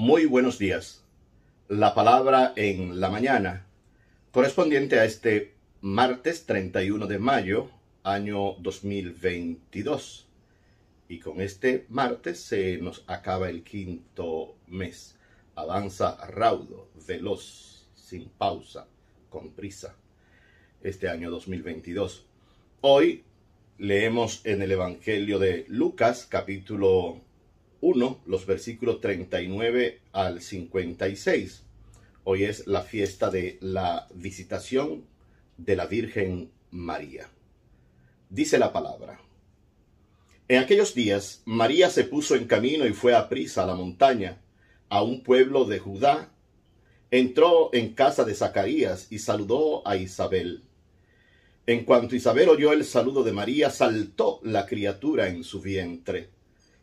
Muy buenos días. La palabra en la mañana, correspondiente a este martes 31 de mayo, año 2022. Y con este martes se nos acaba el quinto mes. Avanza raudo, veloz, sin pausa, con prisa, este año 2022. Hoy leemos en el Evangelio de Lucas, capítulo 1, los versículos 39 al 56. Hoy es la fiesta de la visitación de la Virgen María. Dice la palabra. En aquellos días, María se puso en camino y fue a prisa a la montaña, a un pueblo de Judá. Entró en casa de Zacarías y saludó a Isabel. En cuanto Isabel oyó el saludo de María, saltó la criatura en su vientre.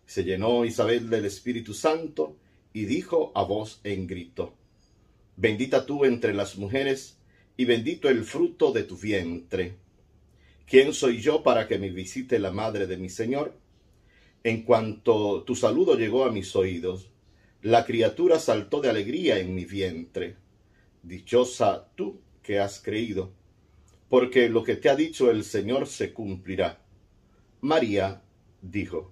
Se llenó Isabel del Espíritu Santo y dijo a voz en grito, Bendita tú entre las mujeres y bendito el fruto de tu vientre. ¿Quién soy yo para que me visite la madre de mi Señor? En cuanto tu saludo llegó a mis oídos, la criatura saltó de alegría en mi vientre. Dichosa tú que has creído, porque lo que te ha dicho el Señor se cumplirá. María dijo,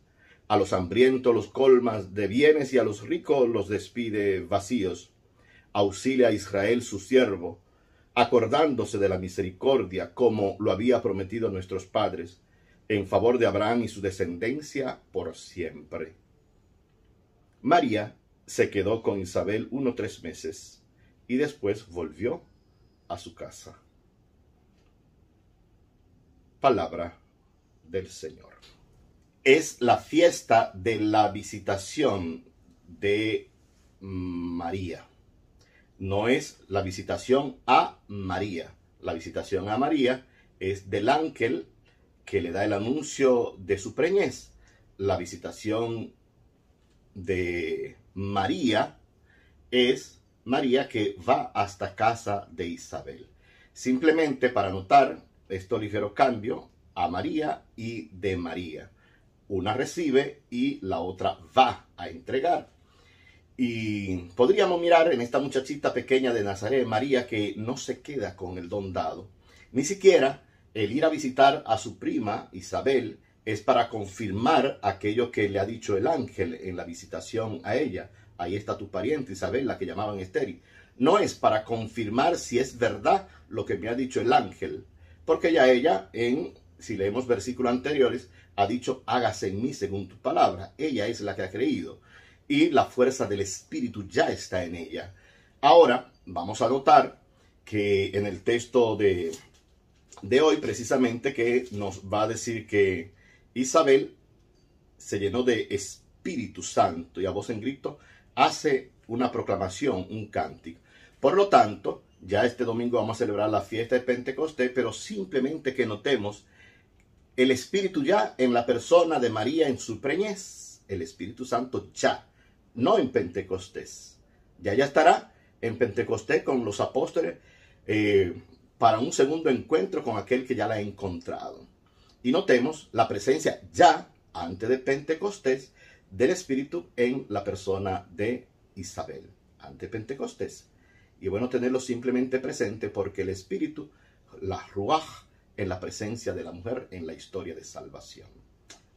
A los hambrientos los colmas de bienes y a los ricos los despide vacíos. Auxilia a Israel su siervo, acordándose de la misericordia como lo había prometido a nuestros padres, en favor de Abraham y su descendencia por siempre. María se quedó con Isabel uno tres meses y después volvió a su casa. Palabra del Señor es la fiesta de la visitación de María. No es la visitación a María. La visitación a María es del ángel que le da el anuncio de su preñez. La visitación de María es María que va hasta casa de Isabel. Simplemente para notar esto ligero cambio a María y de María. Una recibe y la otra va a entregar. Y podríamos mirar en esta muchachita pequeña de Nazaret, María, que no se queda con el don dado. Ni siquiera el ir a visitar a su prima Isabel es para confirmar aquello que le ha dicho el ángel en la visitación a ella. Ahí está tu pariente Isabel, la que llamaban Esteri. No es para confirmar si es verdad lo que me ha dicho el ángel, porque ya ella en si leemos versículos anteriores, ha dicho, hágase en mí según tu palabra. Ella es la que ha creído. Y la fuerza del Espíritu ya está en ella. Ahora vamos a notar que en el texto de, de hoy, precisamente, que nos va a decir que Isabel se llenó de Espíritu Santo y a voz en grito hace una proclamación, un cántico. Por lo tanto, ya este domingo vamos a celebrar la fiesta de Pentecostés, pero simplemente que notemos el Espíritu ya en la persona de María en su preñez, el Espíritu Santo ya, no en Pentecostés. Ya ya estará en Pentecostés con los apóstoles eh, para un segundo encuentro con aquel que ya la ha encontrado. Y notemos la presencia ya antes de Pentecostés del Espíritu en la persona de Isabel, antes de Pentecostés. Y bueno tenerlo simplemente presente porque el Espíritu, la Ruach, en la presencia de la mujer en la historia de salvación.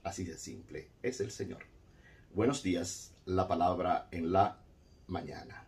Así de simple es el Señor. Buenos días, la palabra en la mañana.